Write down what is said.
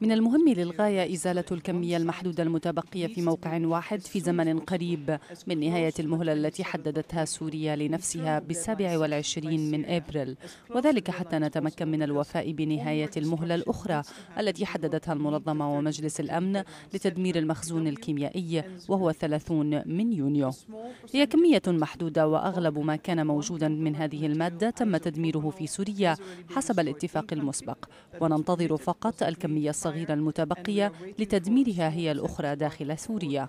من المهم للغاية إزالة الكمية المحدودة المتبقية في موقع واحد في زمن قريب من نهاية المهلة التي حددتها سوريا لنفسها بالسابع والعشرين من أبريل وذلك حتى نتمكن من الوفاء بنهاية المهلة الأخرى التي حددتها المنظمة ومجلس الأمن لتدمير المخزون الكيميائي وهو 30 من يونيو هي كمية محدودة وأغلب ما كان موجودا من هذه المادة تم تدميره في سوريا حسب الاتفاق المتبقى المسبق وننتظر فقط الكمية الصغيرة المتبقية لتدميرها هي الأخرى داخل سوريا